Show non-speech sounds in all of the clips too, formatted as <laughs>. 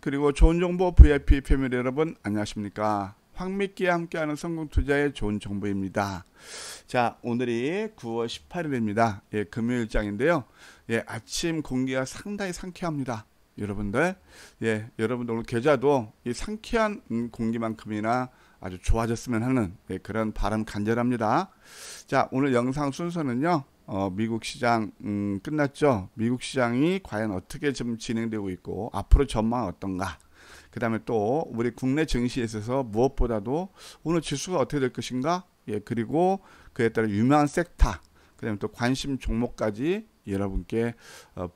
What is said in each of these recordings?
그리고 좋은 정보 VIP 패밀리 여러분 안녕하십니까? 황미끼와 함께하는 성공투자의 좋은 정보입니다. 자, 오늘이 9월 18일입니다. 예, 금요일장인데요. 예, 아침 공기가 상당히 상쾌합니다. 여러분들, 예, 여러분들 오늘 계좌도 이 상쾌한 음, 공기만큼이나 아주 좋아졌으면 하는 예, 그런 바람 간절합니다. 자, 오늘 영상 순서는요. 어, 미국 시장 음, 끝났죠. 미국 시장이 과연 어떻게 좀 진행되고 있고 앞으로 전망 어떤가. 그 다음에 또 우리 국내 증시에 있어서 무엇보다도 오늘 지수가 어떻게 될 것인가. 예, 그리고 그에 따른 유명한 섹터, 그 다음에 또 관심 종목까지 여러분께 어,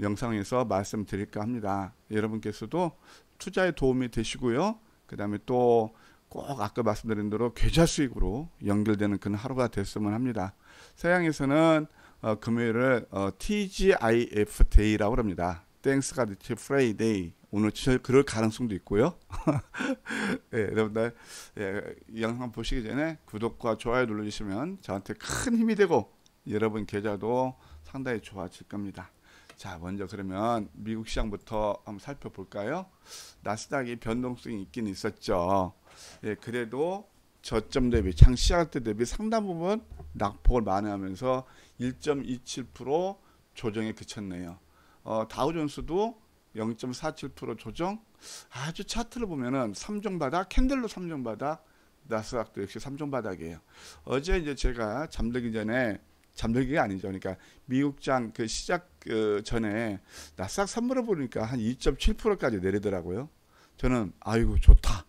영상에서 말씀드릴까 합니다. 여러분께서도 투자에 도움이 되시고요. 그 다음에 또꼭 아까 말씀드린 대로 계좌 수익으로 연결되는 그런 하루가 됐으면 합니다. 서양에서는 어, 금요일을 어, TGIF 데이라고 합니다. 땡스가 리치 프레이 데이 오늘 그럴 가능성도 있고요. <laughs> 예, 여러분들 예, 영상 보시기 전에 구독과 좋아요 눌러주시면 저한테 큰 힘이 되고 여러분 계좌도 상당히 좋아질 겁니다. 자 먼저 그러면 미국 시장부터 한번 살펴볼까요? 나스닥이 변동성이 있긴 있었죠. 예, 그래도 저점 대비 장 시작할 때 대비 상당 부분 낙폭을 만회하면서 1.27% 조정에 그쳤네요. 어, 다우존스도 0.47% 조정. 아주 차트를 보면은 3종 바닥 캔들로 3종 바닥 나스닥도 역시 3종 바닥이에요. 어제 이제 제가 잠들기 전에 잠들기가 아니죠. 그러니까 미국장 그 시작 그 전에 나스닥 선물을 보니까 한 2.7%까지 내리더라고요. 저는 아이고 좋다.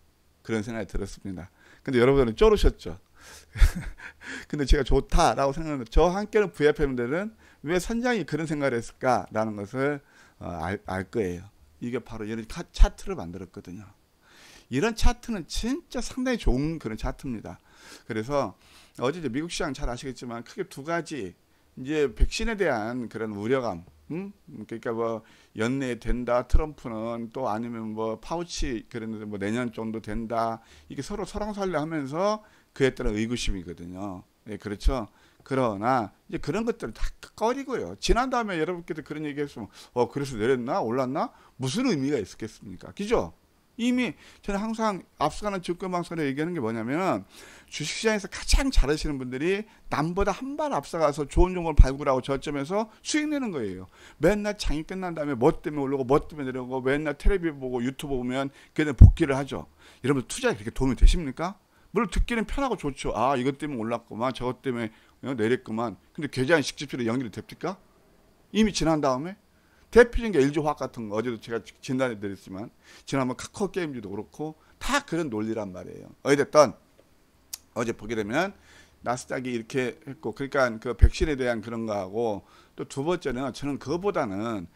그런 생각이 들었습니다. 근데 여러분들은 쫄으셨죠. <laughs> 근데 제가 좋다라고 생각하는저 한께는 v i m 들은왜 선장이 그런 생각을 했을까라는 것을 어, 알, 알 거예요. 이게 바로 이런 차트를 만들었거든요. 이런 차트는 진짜 상당히 좋은 그런 차트입니다. 그래서 어제 미국 시장 잘 아시겠지만 크게 두 가지 이제 백신에 대한 그런 우려감 음? 그러니까 뭐 연내 된다 트럼프는 또 아니면 뭐 파우치 그랬는데 뭐 내년 정도 된다 이게 서로 설랑설래 하면서 그에 따른 의구심이거든요. 예 그렇죠. 그러나 이제 그런 것들을 다 꺼리고요. 지난 다음에 여러분께도 그런 얘기했으면 어 그래서 내렸나 올랐나 무슨 의미가 있었겠습니까? 그죠? 이미 저는 항상 앞서가는 증권 방송에 얘기하는 게 뭐냐면 주식시장에서 가장 잘하시는 분들이 남보다 한 발 앞서가서 좋은 종목을 발굴하고 저점에서 수익 내는 거예요. 맨날 장이 끝난 다음에 뭐 때문에 올르고 뭐 때문에 내려오고 맨날 텔레비 보고 유튜브 보면 걔네 복귀를 하죠. 여러분 투자에 그렇게 도움이 되십니까? 물론 듣기는 편하고 좋죠. 아 이것 때문에 올랐구만 저것 때문에 내렸구만. 근데 계좌인 식집주로 연결이 됩니까? 이미 지난 다음에 대표적인 게 LG화학 같은 거 어제도 제가 진단해 드렸지만 지난번 카카오 게임즈도 그렇고 다 그런 논리란 말이에요. 어찌든 어제 보게 되면 나스닥이 이렇게 했고 그러니까 그 백신에 대한 그런 거하고 또 두 번째는 저는 그거보다는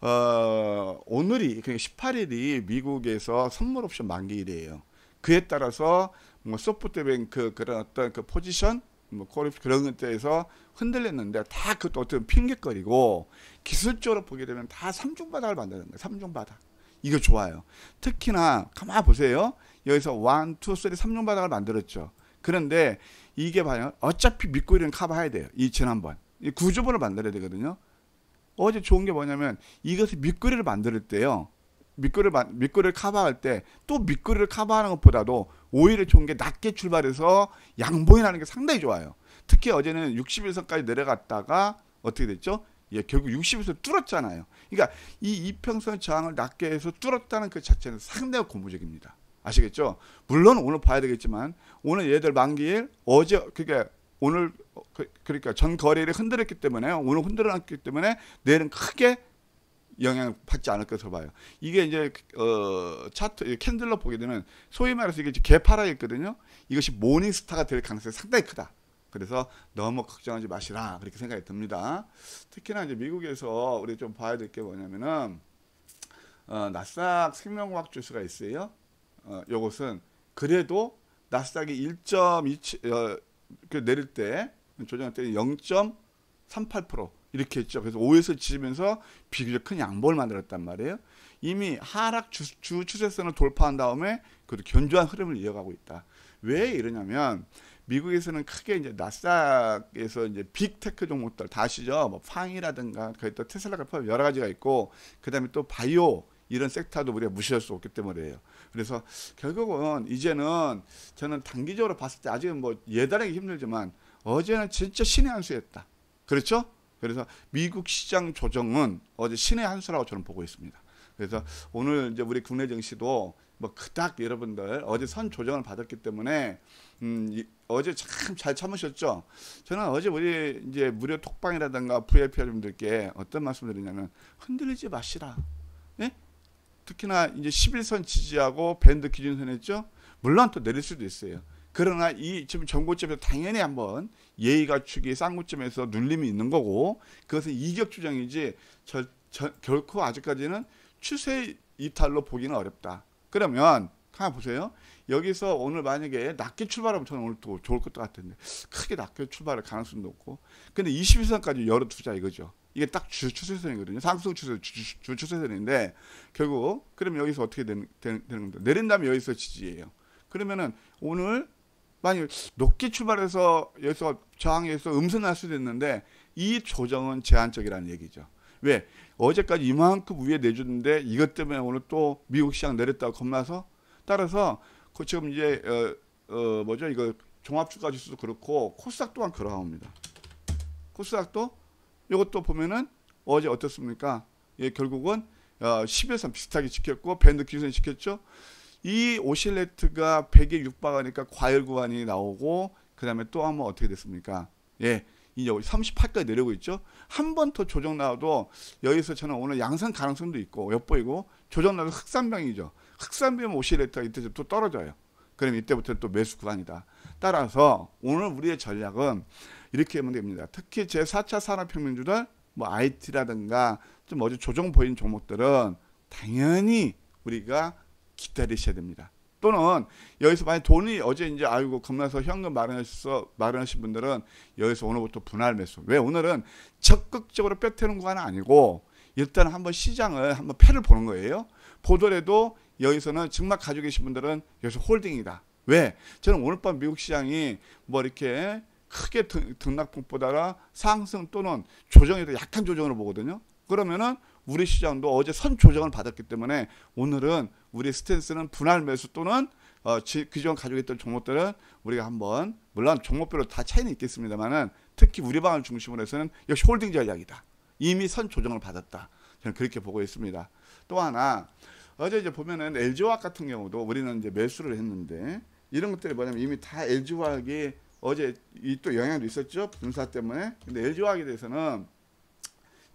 어 오늘이 그러니까 18일이 미국에서 선물 옵션 만기일이에요. 그에 따라서 뭐 소프트뱅크 그런 어떤 그 포지션 뭐 코르프 그런 것들에서 흔들렸는데 다그것도 어떤 핑계거리고 기술적으로 보게 되면 다 삼중바닥을 만드는 거예요. 삼중바닥. 이거 좋아요. 특히나 가만 보세요. 여기서 1, 2, 3, 리 삼중바닥을 만들었죠. 그런데 이게 봐요. 어차피 밑꼬리는 카바해야 돼요. 이 지난번. 이 구조본을 만들어야 되거든요. 어제 좋은 게 뭐냐면 이것을 밑구리를 만들 때요. 미끄를 미끄를 커버할 때 또 미끄를 커버하는 것보다도 오히려 좋은 게 낮게 출발해서 양보해나는 게 상당히 좋아요. 특히 어제는 61선까지 내려갔다가 어떻게 됐죠? 예, 결국 60에서 뚫었잖아요. 그러니까 이 이평선 저항을 낮게 해서 뚫었다는 그 자체는 상당히 고무적입니다. 아시겠죠? 물론 오늘 봐야 되겠지만 오늘 얘들 만기일 어제 그게 그러니까 오늘 어, 그, 그러니까 전 거래를 흔들었기 때문에 오늘 흔들어놨기 때문에 내일은 크게 영향을 받지 않을 것으로 봐요. 이게 이제 어 차트 캔들로 보게 되면 소위 말해서 이게 개파라 있거든요. 이것이 모닝스타가 될 가능성이 상당히 크다. 그래서 너무 걱정하지 마시라 그렇게 생각이 듭니다. 특히나 이제 미국에서 우리 좀 봐야 될 게 뭐냐면은 어, 나스닥 생명과학 지수가 있어요. 어, 요것은 그래도 나스닥이 1.2 어, 그 내릴 때 조정할 때0.38% 이렇게 했죠. 그래서 5에서 지으면서 비교적 큰양보를 만들었단 말이에요. 이미 하락 주, 주 추세선을 돌파한 다음에 그것도 견조한 흐름을 이어가고 있다. 왜 이러냐면 미국에서는 크게 이제 나스닥에서 이제 빅테크 종목들 다 아시죠? 뭐 팡이라든가 그기또 테슬라가 포함 여러 가지가 있고 그다음에 또 바이오 이런 섹터도 우리가 무시할 수 없기 때문에요. 그래서 결국은 이제는 저는 단기적으로 봤을 때 아직은 뭐 예단하기 힘들지만 어제는 진짜 신의 한 수였다. 그렇죠? 그래서 미국 시장 조정은 어제 신의 한 수라고 저는 보고 있습니다. 그래서 오늘 이제 우리 국내 증시도 뭐 그닥 여러분들 어제 선 조정을 받았기 때문에 음, 어제 참 잘 참으셨죠. 저는 어제 우리 이제 무료 톡방이라든가 VIP분들께 어떤 말씀드리냐면 흔들리지 마시라. 예? 특히나 이제 11선 지지하고 밴드 기준선 했죠. 물론 또 내릴 수도 있어요. 그러나 이 지금 정고점에서 당연히 한번 예의가축이 쌍고점에서 눌림이 있는 거고 그것은 이격 추정이지 절, 절, 결코 아직까지는 추세 이탈로 보기는 어렵다. 그러면 가 보세요. 여기서 오늘 만약에 낮게 출발하면 저는 오늘 또 좋을 것 같은데 크게 낮게 출발할 가능성도 없고 근데 21선까지 열어 투자 이거죠. 이게 딱 주 추세선이거든요. 상승 추세 주, 주 추세선인데 결국 그럼 여기서 어떻게 되는, 되는, 되는 겁니다. 내린다면 여기서 지지예요. 그러면은 오늘 만약 높게 출발해서 여기서 저항해서 음수 날 수도 있는데 이 조정은 제한적이라는 얘기죠. 왜? 어제까지 이만큼 위에 내주는데 이것 때문에 오늘 또 미국 시장 내렸다고 겁나서 따라서 그 지금 이제 어, 어 뭐죠 이거 종합주가 지수도 그렇고 코스닥 또한 그러합니다. 코스닥도 이것도 보면은 어제 어떻습니까? 예, 결국은 어, 10에서 비슷하게 지켰고 밴드 기준에 지켰죠. 이 오실레트가 100에 육박하니까 과열 구간이 나오고 그 다음에 또 한번 어떻게 됐습니까? 예, 이제 38까지 내려고 있죠. 한 번 더 조정 나와도 여기서 저는 오늘 양상 가능성도 있고 엿보이고 조정 나도 흑산병이죠. 흑산병 오실레트가 이때부 떨어져요. 그럼 이때부터 또 매수 구간이다. 따라서 오늘 우리의 전략은 이렇게 하면 됩니다. 특히 제4차 산업혁명주들 뭐 IT라든가 좀 어제 조정 보인 종목들은 당연히 우리가 기다리셔야 됩니다. 또는 여기서 만약 돈이 어제 이제 아이고 겁나서 현금 마련해서 마련하신 분들은 여기서 오늘부터 분할 매수. 왜 오늘은 적극적으로 뼈태는 구간은 아니고 일단 한번 시장을 한번 패를 보는 거예요. 보더라도 여기서는 정말 가지고 계신 분들은 여기서 홀딩이다. 왜? 저는 오늘 밤 미국 시장이 뭐 이렇게 크게 등락폭보다 라 상승 또는 조정에도 약한 조정으로 보거든요. 그러면은 우리 시장도 어제 선 조정을 받았기 때문에 오늘은 우리 스탠스는 분할 매수 또는 어, 그전 가지고 있던 종목들은 우리가 한번 물론 종목별로 다 차이는 있겠습니다만은 특히 우리 방을 중심으로 해서는 역시 홀딩 전략이다. 이미 선 조정을 받았다. 저는 그렇게 보고 있습니다. 또 하나 어제 이제 보면은 LG화학 같은 경우도 우리는 이제 매수를 했는데 이런 것들이 뭐냐면 이미 다 LG화학이 어제 이 또 영향도 있었죠 분사 때문에 근데 LG화학에 대해서는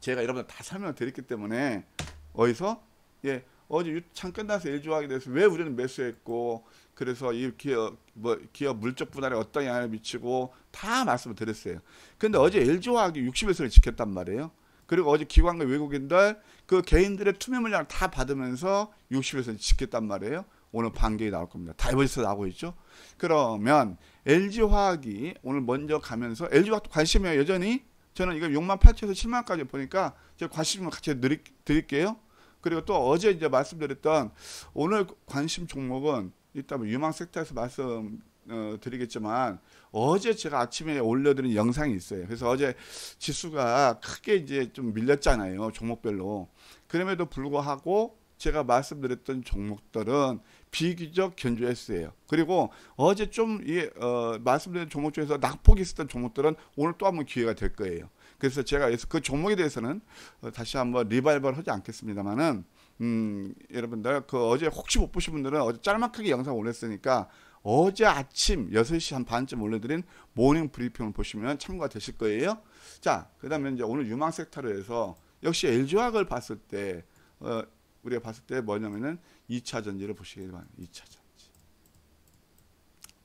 제가 여러분 다 설명을 드렸기 때문에 어디서 예 어제 유창 끝나서 일조하게 돼서 왜 우리는 매수했고 그래서 이 기업 뭐 기업 물적 분할에 어떤 영향을 미치고 다 말씀을 드렸어요. 근데 어제 일조하기 60일선을 지켰단 말이에요. 그리고 어제 기관과 외국인들 그 개인들의 투명 물량을 다 받으면서 60일선을 지켰단 말이에요. 오늘 반격이 나올 겁니다. 다이버 벌써 나오고 있죠. 그러면 LG화학이 오늘 먼저 가면서 LG화학도 관심이 여전히 저는 이거 6만 8천에서 7만까지 보니까 제가 관심을 같이 드릴, 게요 그리고 또 어제 이제 말씀드렸던 오늘 관심 종목은 일단 뭐 유망 섹터에서 말씀 어, 드리겠지만 어제 제가 아침에 올려드린 영상이 있어요. 그래서 어제 지수가 크게 이제 좀 밀렸잖아요. 종목별로. 그럼에도 불구하고 제가 말씀드렸던 종목들은 비교적 견조했어요. 그리고 어제 좀이 어, 말씀드린 종목 중에서 낙폭이 있었던 종목들은 오늘 또 한 번 기회가 될 거예요. 그래서 제가 그 종목에 대해서는 어, 다시 한번 리바이벌 하지 않겠습니다만은 음, 여러분들 그 어제 혹시 못 보신 분들은 어제 짤막하게 영상 올렸으니까 어제 아침 6시 한 반쯤 올려드린 모닝 브리핑을 보시면 참고가 되실 거예요. 자, 그 다음에 이제 오늘 유망 섹터로 해서 역시 LG화학을 봤을 때 어, 우리가 봤을 때 뭐냐면은 2차 전지를 보시기 바랍 2차 전지.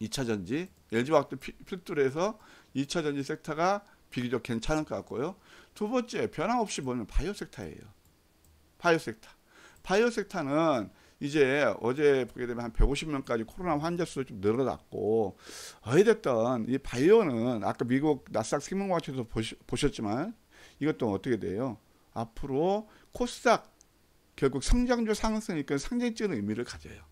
2차 전지 LG화학도 필두로 해서 2차 전지 섹터가 비교적 괜찮을 것 같고요. 두 번째 변함없이 보면 바이오 섹터예요. 바이오 섹터. 바이오 섹터는 이제 어제 보게 되면 한 150명까지 코로나 환자 수도 좀 늘어났고 어찌됐든 이 바이오는 아까 미국 나스닥 생명과학에서 보셨지만 이것도 어떻게 돼요? 앞으로 코스닥 결국 성장주 상승이니까 상징적인 의미를 가져요.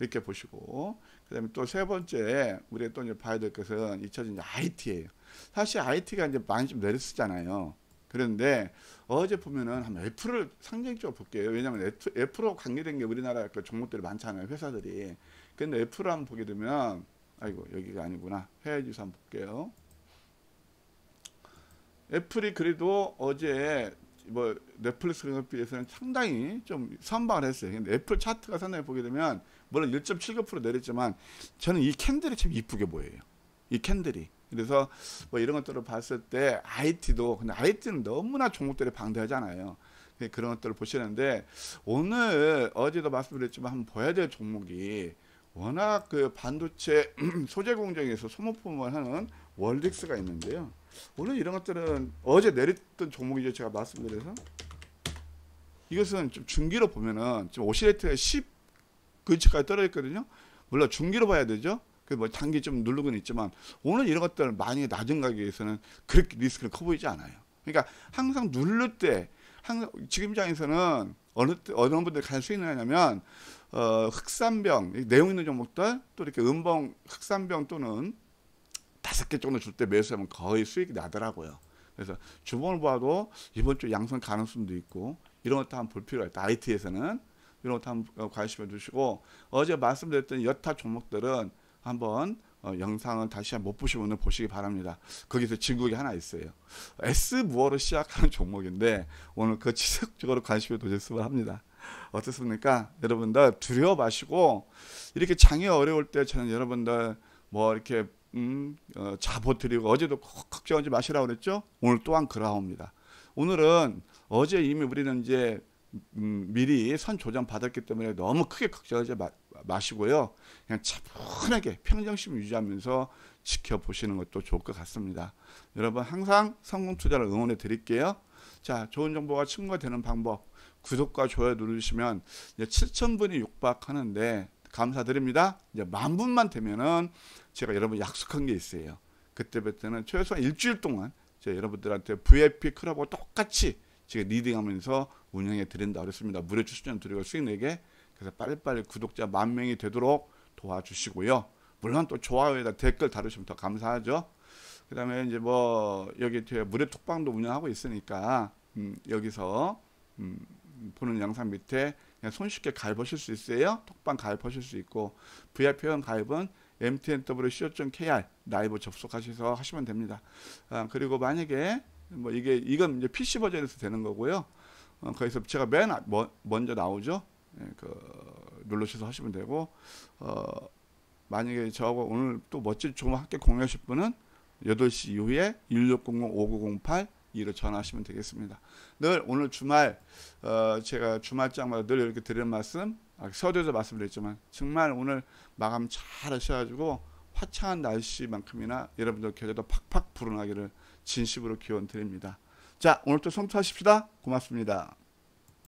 이렇게 보시고 그다음에 또 세 번째 우리가 또 이제 봐야 될 것은 이차적 IT예요. 사실 IT가 이제 많이 좀 내렸었잖아요. 그런데 어제 보면은 한 F를 상징적으로 볼게요. 왜냐하면 F, F로 관계된 게 우리나라 그 종목들이 많잖아요. 회사들이. 근데 F를 한번 보게 되면 아이고 여기가 아니구나. 해외지수 한번 볼게요. 애플이 그래도 어제 뭐 넷플릭스에 비해서는 상당히 좀선방 했어요. 애플 차트가 상당히 보게 되면 물론 1.79% 내렸지만 저는 이 캔들이 참 이쁘게 보여요. 이 캔들이. 그래서 뭐 이런 것들을 봤을 때 IT도 근데 IT는 너무나 종목들이 방대하잖아요. 그 그런 것들을 보시는데 오늘 어제도 말씀드렸지만 한번 봐야 될 종목이 워낙 그 반도체 <clears throat> 소재 공정에서 소모품을 하는 월릭스가 있는데요. 오늘 이런 것들은 어제 내렸던 종목이죠. 제가 말씀드려서. 이것은 좀 중기로 보면은 지금 오시레트가 10 근처까지 떨어졌거든요. 물론 중기로 봐야 되죠. 그 뭐 단기 좀누르고는 있지만 오늘 이런 것들 만약에 낮은 가격에서는 그렇게 리스크를커 보이지 않아요. 그러니까 항상 누를 때 항상 지금 장에서는 어느 때, 어느 분들 가장 수익을 하냐면 어, 흑산병 내용 있는 종목들 또 이렇게 음봉 흑산병 또는 다섯 개 정도 줄 때 매수하면 거의 수익이 나더라고요. 그래서 주봉을 봐도 이번 주 양성 가능성도 있고 이런 것도 한번 볼 필요가 있다. IT에서는 이런 것도 한번 관심을 주시고 어제 말씀드렸던 여타 종목들은 한번 어, 영상을 다시 한번 못보시면 보시기 바랍니다. 거기서 진국이 하나 있어요. S 무어로 시작하는 종목인데 오늘 그 지속적으로 관심을 도졌으면 합니다. 어떻습니까? 여러분들 두려워 마시고 이렇게 장이 어려울 때 저는 여러분들 뭐 이렇게 음, 어, 자보드리고 어제도 걱정하지 마시라 고 그랬죠. 오늘 또한 그러합니다. 오늘은 어제 이미 우리는 이제 음, 미리 선 조정 받았기 때문에 너무 크게 걱정하지 마, 시고요 그냥 차분하게 평정심 유지하면서 지켜보시는 것도 좋을 것 같습니다. 여러분 항상 성공 투자를 응원해 드릴게요. 자, 좋은 정보가 친구가 되는 방법 구독과 좋아요 누르시면 7천 분이 육박하는데 감사드립니다. 이제 만 분만 되면은 제가 여러분 약속한 게 있어요. 그때부터는 최소한 일주일 동안 제가 여러분들한테 VIP 클럽하 똑같이 제가 리딩하면서 운영해 드린다 고했습니다 무료 추전 드리고 수익 내게 그래서 빨리빨리 구독자 만 명이 되도록 도와주시고요. 물론 또 좋아요에다 댓글 달으시면 더 감사하죠. 그 다음에 이제 뭐 여기 뒤에 무료 톡방도 운영하고 있으니까 음 여기서 음 보는 영상 밑에 그냥 손쉽게 가입하실 수 있어요. 톡방 가입하실 수 있고 VIP 회원 가입은 mtnw.co.kr 라이브 접속하셔서 하시면 됩니다. 아, 그리고 만약에 뭐 이게 이건 이제 PC 버전에서 되는 거고요. 어, 거기서 제가 맨 아, 뭐, 먼저 나오죠. 예, 그 눌러셔서 하시면 되고 어, 만약에 저하고 오늘 또 멋진 조금 함께 공유하실 분은 8시 이후에 1600 5908 이로 전하시면 되겠습니다. 늘 오늘 주말 어, 제가 주말장마다 늘 이렇게 드리는 말씀 아, 서두에서 말씀드렸지만 정말 오늘 마감 잘 하셔가지고 화창한 날씨만큼이나 여러분들 겨자도 팍팍 불어나기를 진심으로 기원 드립니다. 자 오늘도 성투하십시다. 고맙습니다.